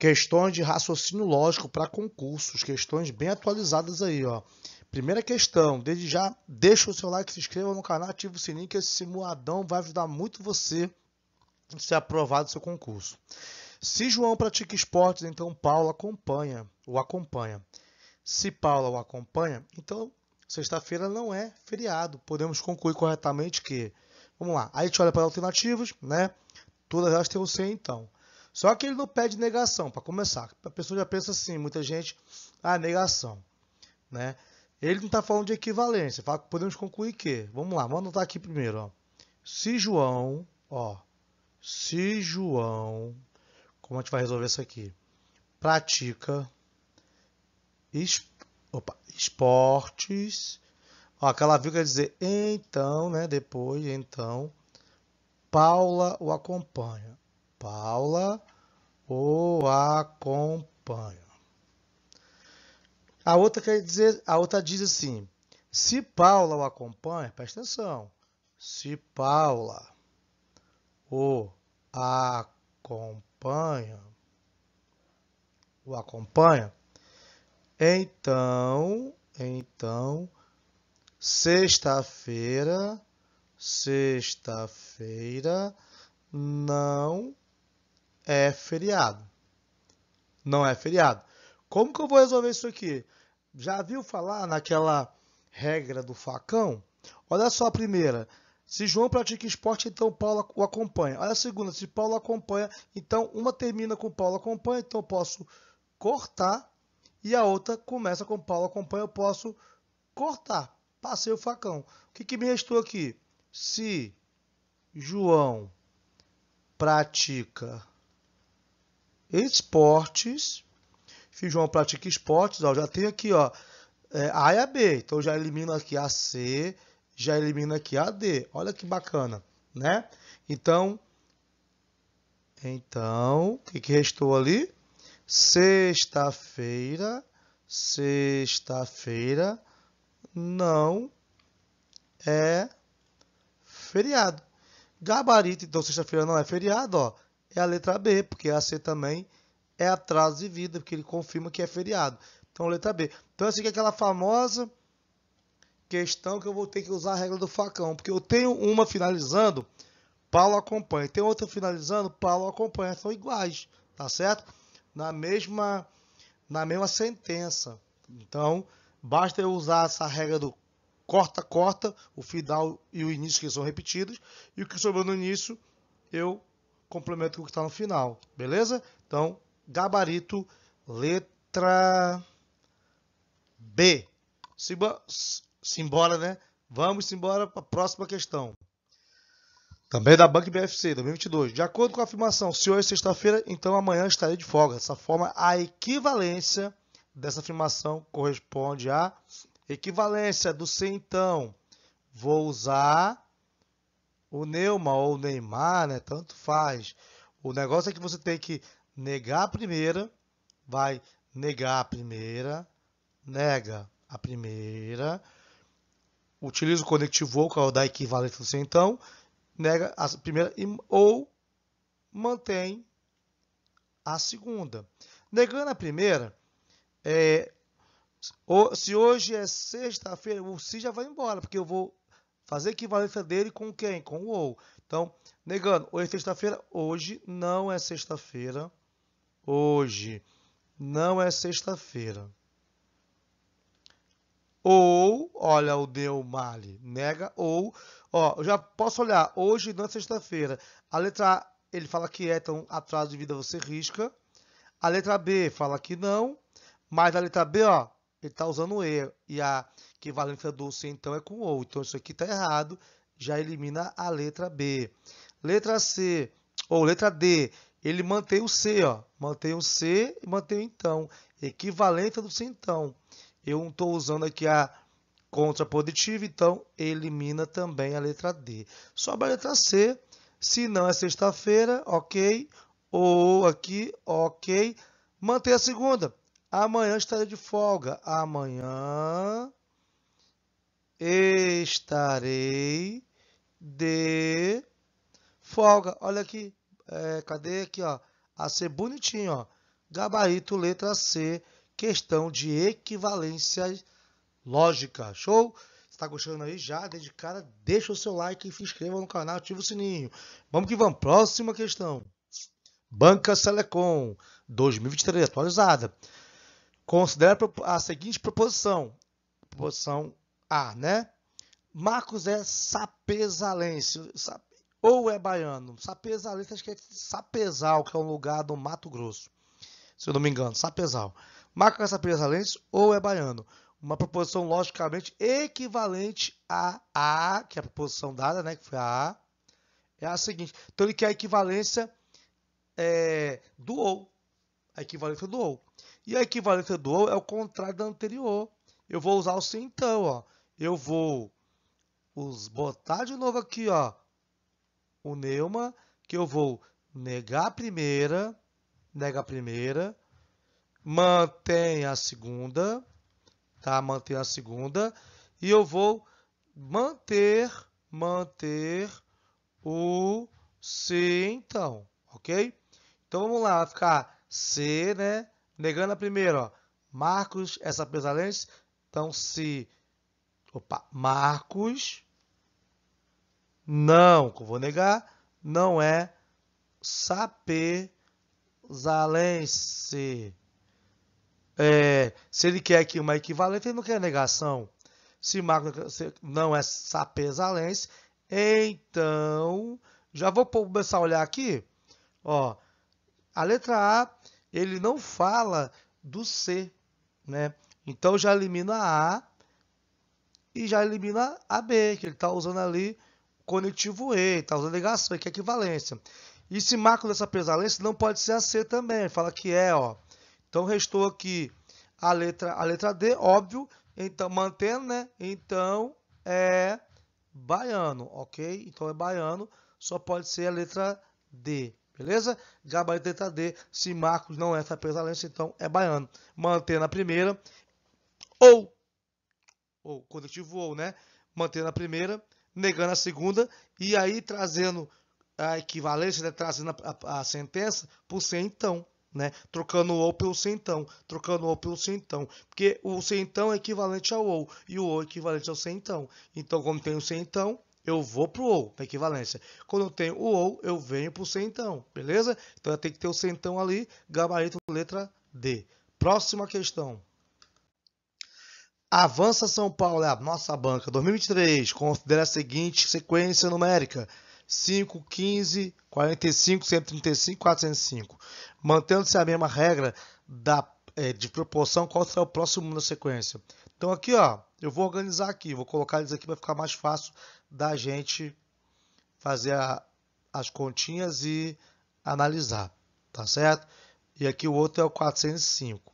Questões de raciocínio lógico para concursos, questões bem atualizadas aí, ó. Primeira questão, desde já, deixa o seu like, se inscreva no canal, ativa o sininho que esse simuladão vai ajudar muito você a ser aprovado no seu concurso. Se João pratica esportes, então Paulo acompanha, o acompanha. Se Paula o acompanha, então sexta-feira não é feriado. Podemos concluir corretamente que, vamos lá, aí a gente olha para alternativas, né? Todas elas têm o C então. Só que ele não pede negação, para começar. A pessoa já pensa assim, muita gente, ah, negação. Né? Ele não está falando de equivalência. Fala, podemos concluir que, vamos lá, vamos anotar aqui primeiro. Ó. Se João, ó, se João, como a gente vai resolver isso aqui? Pratica es, opa, esportes. Ó, aquela viu quer dizer então, né? Depois, então, Paula o acompanha. Paula o acompanha. A outra quer dizer, a outra diz assim: se Paula o acompanha, presta atenção. Se Paula o acompanha, o acompanha, então, então, sexta-feira, sexta-feira não é feriado. Não é feriado. Como que eu vou resolver isso aqui? Já viu falar naquela regra do facão? Olha só a primeira. Se João pratica esporte, então Paulo o acompanha. Olha a segunda. Se Paulo acompanha, então uma termina com Paulo acompanha, então eu posso cortar. E a outra começa com Paulo acompanha, eu posso cortar. Passei o facão. O que, que me restou aqui? Se João pratica esportes. Fiz uma prática esportes. Ó, já tem aqui ó, é, A e a B. Então já elimino aqui a C, já elimino aqui a D. Olha que bacana, né? Então, então, o que, que restou ali? Sexta-feira, sexta-feira não é feriado. Gabarito, então sexta-feira não é feriado, ó é a letra B, porque a C também é atraso de vida, porque ele confirma que é feriado. Então, letra B. Então, essa aqui é aquela famosa questão que eu vou ter que usar a regra do facão, porque eu tenho uma finalizando, Paulo acompanha. Tem outra finalizando, Paulo acompanha. São iguais, tá certo? Na mesma, na mesma sentença. Então, basta eu usar essa regra do corta, corta, o final e o início que são repetidos, e o que sobrou no início, eu complemento com o que está no final, beleza? Então, gabarito, letra B. simbora, né? Vamos embora para a próxima questão. Também da Bank BFC, 2022. De acordo com a afirmação, se hoje é sexta-feira, então amanhã estarei de folga. Dessa forma, a equivalência dessa afirmação corresponde à equivalência do se então. Vou usar o Neuma ou o Neymar, né? Tanto faz. O negócio é que você tem que negar a primeira, vai negar a primeira, nega a primeira, utiliza o conectivo, que é da equivalência então, nega a primeira ou mantém a segunda. Negando a primeira, é, se hoje é sexta-feira, o se já vai embora, porque eu vou Fazer equivalência dele com quem? Com o ou. Então, negando, hoje é sexta-feira, hoje não é sexta-feira. Hoje não é sexta-feira. Ou, olha o deu male, nega, ou, ó, eu já posso olhar, hoje não é sexta-feira. A letra A, ele fala que é, então atraso de vida você risca. A letra B fala que não, mas a letra B, ó, ele está usando o E. E a equivalência do C, então, é com o Então, isso aqui está errado. Já elimina a letra B. Letra C, ou letra D, ele mantém o C, ó. Mantém o C e mantém o então. Equivalência do C, então. Eu não estou usando aqui a contrapositiva, então elimina também a letra D. Sobra a letra C. Se não é sexta-feira, ok. Ou aqui, ok. Mantém a segunda. Amanhã estarei de folga. Amanhã estarei de folga. Olha aqui, é, cadê aqui, ó? A ser bonitinho, ó. Gabarito, letra C, questão de equivalência lógica. Show? Está gostando aí já? De cara, deixa o seu like e se inscreva no canal, ativa o sininho. Vamos que vamos. Próxima questão. Banca Selecom 2023 atualizada. Considera a seguinte proposição. Proposição A, né? Marcos é sapesalense, ou é baiano. Sapesalense, acho que é Sapezal, que é um lugar do Mato Grosso. Se eu não me engano, Sapezal. Marcos é sapesalense ou é baiano. Uma proposição logicamente equivalente a A, que é a proposição dada, né? Que foi a A. É a seguinte. Então ele quer a equivalência é, do ou. A equivalência do ou. E a equivalência do ou é o contrário da anterior. Eu vou usar o se então, ó. Eu vou os botar de novo aqui, ó, o neuma, que eu vou negar a primeira, nega a primeira, mantém a segunda, tá? Mantém a segunda, e eu vou manter, manter o se então, ok? Então vamos lá, vai ficar C, né? Negando a primeira, ó. Marcos é sapesalense. Então, se. Opa, Marcos. Não, vou negar. Não é sapesalense. É, se ele quer aqui uma equivalente, ele não quer negação. Se Marcos não é sapesalense, então. Já vou começar a olhar aqui. Ó, a letra A ele não fala do C, né? Então já elimina A e já elimina a B, que ele está usando ali o conectivo E, está usando ligação, que é equivalência. E esse marco dessa prevalência não pode ser a C também, fala que é, ó. Então restou aqui a letra, a letra D, óbvio, então mantendo, né? Então é baiano, ok? Então é baiano, só pode ser a letra D. Beleza? Gabarito letra D. Se Marcos não é tapesalense, é então é baiano. Manter na primeira. Ou. Ou, conectivo ou, né? Manter na primeira, negando a segunda. E aí trazendo a equivalência, né? trazendo a, a, a sentença por ser então. Né? Trocando o ou pelo então trocando o ou pelo então porque o então é equivalente ao ou e o ou é equivalente ao sem Então, então como tem o então eu vou para o ou, na equivalência. Quando eu tenho o ou, eu venho para o centão, beleza? Então tem que ter o centão ali, gabarito letra D. Próxima questão. Avança São Paulo, é a nossa banca. 2023, considera a seguinte sequência numérica. 5, 15, 45, 135, 405. Mantendo-se a mesma regra da, é, de proporção, qual será o próximo na sequência? Então aqui, ó, eu vou organizar aqui, vou colocar eles aqui para ficar mais fácil da gente fazer a, as continhas e analisar, tá certo? E aqui o outro é o 405.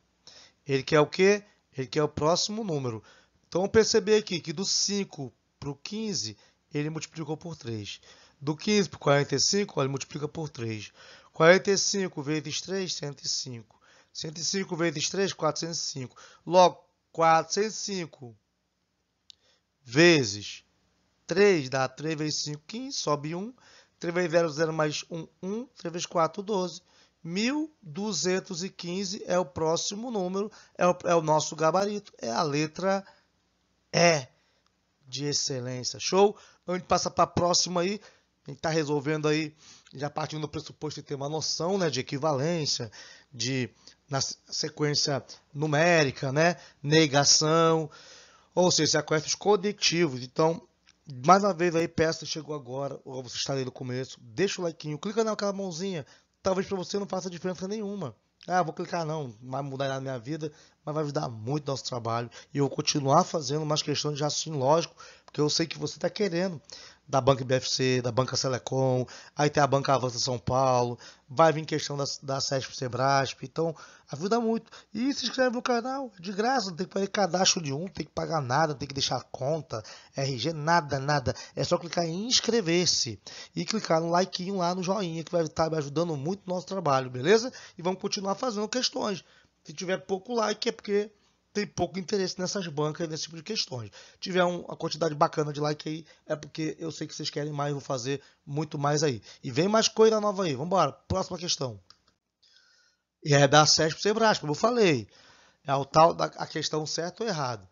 Ele quer o quê? Ele quer o próximo número. Então, perceber aqui que do 5 para o 15, ele multiplicou por 3. Do 15 para o 45, ele multiplica por 3. 45 vezes 3, 105. 105 vezes 3, 405. Logo, 405 vezes 3 dá 3 vezes 5, 15, sobe 1. 3 vezes 0, 0 mais 1, 1. 3 vezes 4, 12. 1215 é o próximo número, é o, é o nosso gabarito, é a letra E de excelência. Show? Então a gente passa para a próxima aí. A gente está resolvendo aí, já partindo do pressuposto de ter uma noção né, de equivalência, de na sequência numérica, né? Negação. Ou seja, acréscimos conectivos. Então, mais uma vez aí, peço, chegou agora, ou você está ali no começo, deixa o like, clica naquela mãozinha. Talvez para você não faça diferença nenhuma. Ah, vou clicar não, não vai mudar nada na minha vida, mas vai ajudar muito o nosso trabalho. E eu vou continuar fazendo mais questões de raciocínio lógico, porque eu sei que você está querendo da Banca BFC, da Banca Selecom, aí tem a Banca Avança São Paulo, vai vir questão da, da SESP Sebrasp, então ajuda muito. E se inscreve no canal, de graça, não tem que fazer cadastro de um, tem que pagar nada, não tem que deixar conta, RG, nada, nada. É só clicar em inscrever-se e clicar no like lá no joinha, que vai estar me ajudando muito no nosso trabalho, beleza? E vamos continuar fazendo questões. Se tiver pouco like é porque tem pouco interesse nessas bancas, nesse tipo de questões. Tiver uma quantidade bacana de like aí, é porque eu sei que vocês querem mais, vou fazer muito mais aí. E vem mais coisa nova aí, vamos embora, próxima questão. E é da SESP para o como eu falei. É o tal da a questão certa ou errada.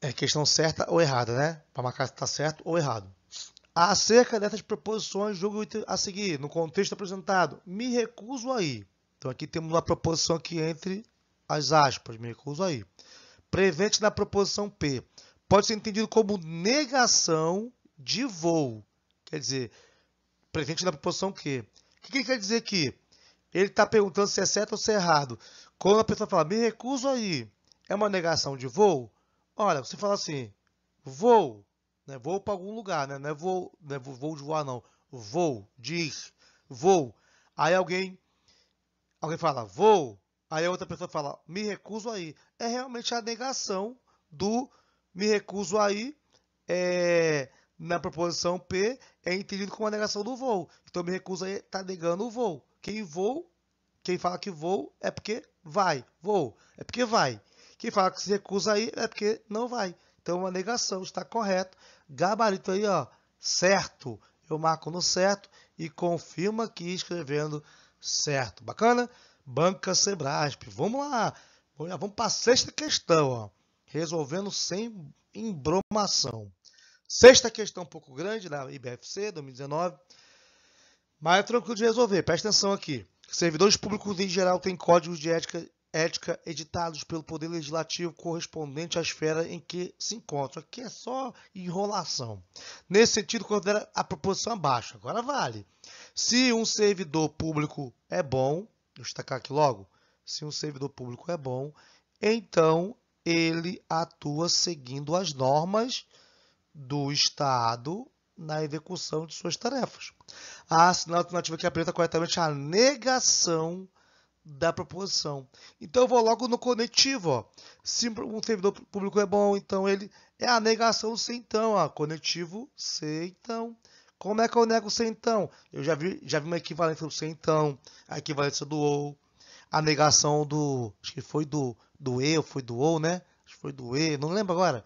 É questão certa ou errada, né? Para marcar se está certo ou errado. Acerca dessas proposições, julgo a seguir, no contexto apresentado. Me recuso aí. Então aqui temos uma proposição que entre as aspas, me recuso aí. Prevente na proposição P pode ser entendido como negação de voo. Quer dizer, presente na proposição Q. O que, quer dizer aqui? Ele está perguntando se é certo ou se é errado. Quando a pessoa fala, me recuso aí, é uma negação de voo? Olha, você fala assim, vou, né? vou para algum lugar, né? não é voo, não é voo de voar não, vou, diz, vou. Aí alguém, alguém fala, vou, Aí a outra pessoa fala, me recuso aí. É realmente a negação do me recuso aí é, na proposição P é entendido como a negação do voo. Então me recuso aí está negando o voo. Quem voo, quem fala que voo é porque vai, voo é porque vai. Quem fala que se recusa aí é porque não vai. Então uma negação está correto. Gabarito aí, ó, certo. Eu marco no certo e confirmo aqui escrevendo certo. Bacana? Banca Sebrasp. Vamos lá. Vamos para a sexta questão. Ó. Resolvendo sem embromação. Sexta questão um pouco grande da IBFC 2019. Mas é tranquilo de resolver. Presta atenção aqui. Servidores públicos em geral têm códigos de ética, ética editados pelo Poder Legislativo correspondente à esfera em que se encontram. Aqui é só enrolação. Nesse sentido, considera a proposição abaixo. Agora vale. Se um servidor público é bom, vou destacar aqui logo, se um servidor público é bom, então ele atua seguindo as normas do Estado na execução de suas tarefas. Ah, a alternativa que apresenta corretamente é a negação da proposição. Então eu vou logo no conectivo. Ó. Se um servidor público é bom, então ele é a negação se então. Ó. Conectivo se então. Como é que eu nego o centão? Eu já vi, já vi uma equivalência do centão, a equivalência do ou, a negação do. Acho que foi do, do e, ou foi do ou, né? Acho que foi do e, não lembro agora.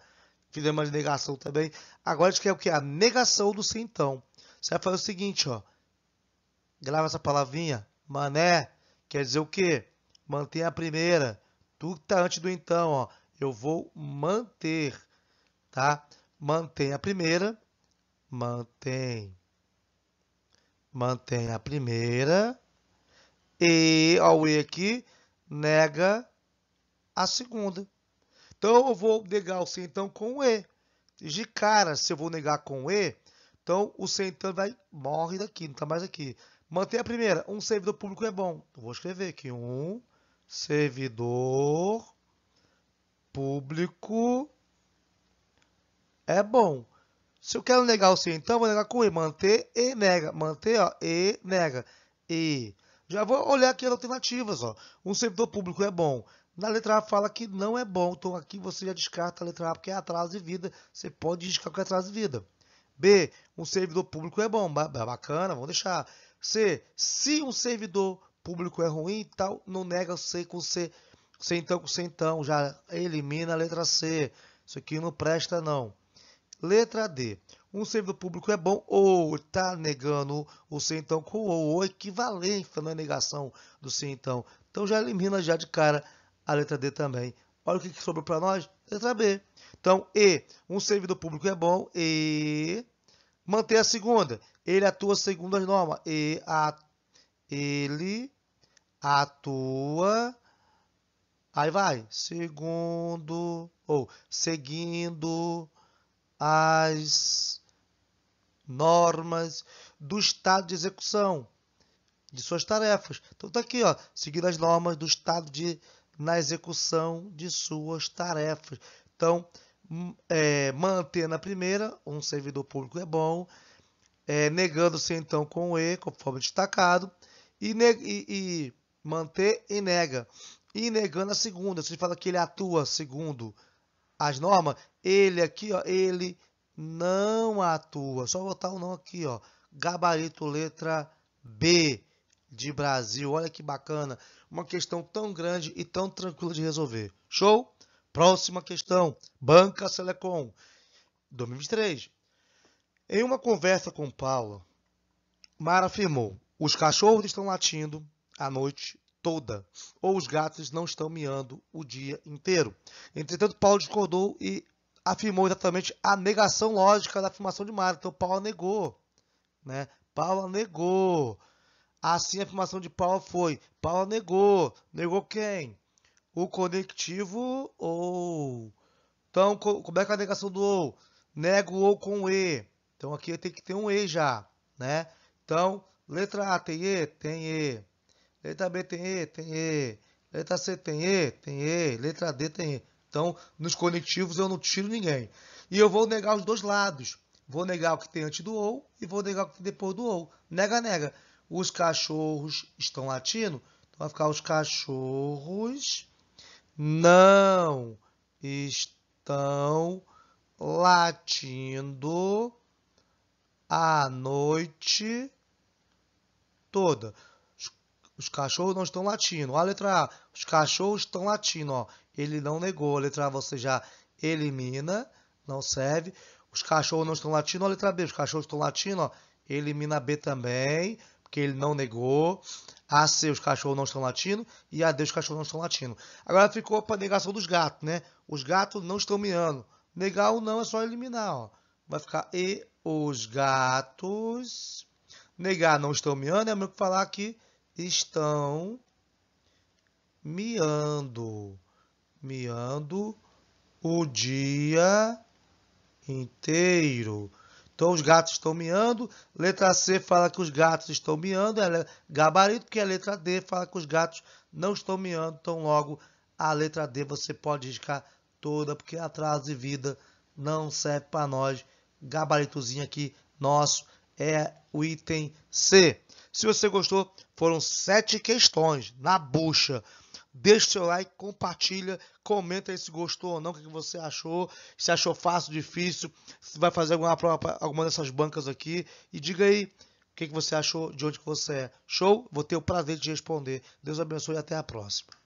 Fizemos uma negação também. Agora a gente quer é o que? A negação do centão. Você vai fazer o seguinte, ó. Grava essa palavrinha. Mané quer dizer o quê? Mantém a primeira. Tudo que tá antes do então, ó. Eu vou manter, tá? Mantém a primeira mantém. Mantém a primeira e ao E aqui, nega a segunda. Então, eu vou negar o C então com o E. De cara, se eu vou negar com o E, então o C então vai, morre daqui, não está mais aqui. Mantém a primeira. Um servidor público é bom. Eu vou escrever aqui. Um servidor público é bom. Se eu quero negar o C, então vou negar com E. Manter E nega. Manter, ó, E nega. E. Já vou olhar aqui as alternativas, ó. Um servidor público é bom. Na letra A fala que não é bom, então aqui você já descarta a letra A, porque é atraso de vida. Você pode descartar que é atraso de vida. B, um servidor público é bom, bacana, vamos deixar. C, se um servidor público é ruim e tal, não nega o C com C. C então com C então, já elimina a letra C. Isso aqui não presta não. Letra D. Um servidor público é bom ou está negando o ser então com ou, equivalente na é negação do ser então. Então já elimina já de cara a letra D também. Olha o que, que sobrou para nós. Letra B. Então, E. Um servidor público é bom e... Manter a segunda. Ele atua segundo as normas. E a... Ele atua... Aí vai. Segundo... Ou seguindo as normas do estado de execução de suas tarefas. Então tá aqui, ó, seguindo as normas do estado de na execução de suas tarefas. Então, é, manter na primeira, um servidor público é bom, é, negando-se então com E, conforme destacado, e, e, e manter e nega. E negando a segunda, se fala que ele atua segundo as normas, ele aqui, ó, ele não atua. Só botar o não aqui, ó. Gabarito letra B de Brasil. Olha que bacana. Uma questão tão grande e tão tranquila de resolver. Show? Próxima questão. Banca Selecom 2023. Em uma conversa com Paula, Mara afirmou: "Os cachorros estão latindo à noite toda, ou os gatos não estão miando o dia inteiro. Entretanto, Paulo discordou e afirmou exatamente a negação lógica da afirmação de Mário. Então, Paulo negou. Né? Paulo negou. Assim, a afirmação de Paulo foi: Paulo negou. Negou quem? O conectivo ou. Então, como é que é a negação do ou? Nego ou com E. Então, aqui tem que ter um E já. Né? Então, letra A tem E? Tem E. Letra tá B tem E, tem E. Letra tá C tem E, tem E. Letra D tem E. Então, nos conectivos eu não tiro ninguém. E eu vou negar os dois lados. Vou negar o que tem antes do ou e vou negar o que tem depois do ou. Nega, nega. Os cachorros estão latindo. Então vai ficar os cachorros não estão latindo a noite toda. Os cachorros não estão latindo. a letra A. Os cachorros estão latindo. Ó. Ele não negou. A letra A você já elimina. Não serve. Os cachorros não estão latindo. a letra B. Os cachorros estão latindo. Ó. Elimina a B também. Porque ele não negou. A C. Os cachorros não estão latindo. E a D. Os cachorros não estão latindo. Agora ficou para negação dos gatos, né? Os gatos não estão miando. Negar ou não é só eliminar. Ó. Vai ficar E. Os gatos. Negar não estão miando é mesmo que falar que estão miando, miando o dia inteiro. Então os gatos estão miando. Letra C fala que os gatos estão miando. Ela é gabarito, que a letra D fala que os gatos não estão miando. Então logo a letra D você pode riscar toda, porque atraso de vida não serve para nós. Gabaritozinho aqui nosso é o item C. Se você gostou, foram sete questões na bucha. Deixe seu like, compartilha, comenta aí se gostou ou não, o que você achou, se achou fácil, difícil, se vai fazer alguma prova alguma dessas bancas aqui. E diga aí o que você achou, de onde você é. Show? Vou ter o prazer de responder. Deus abençoe e até a próxima.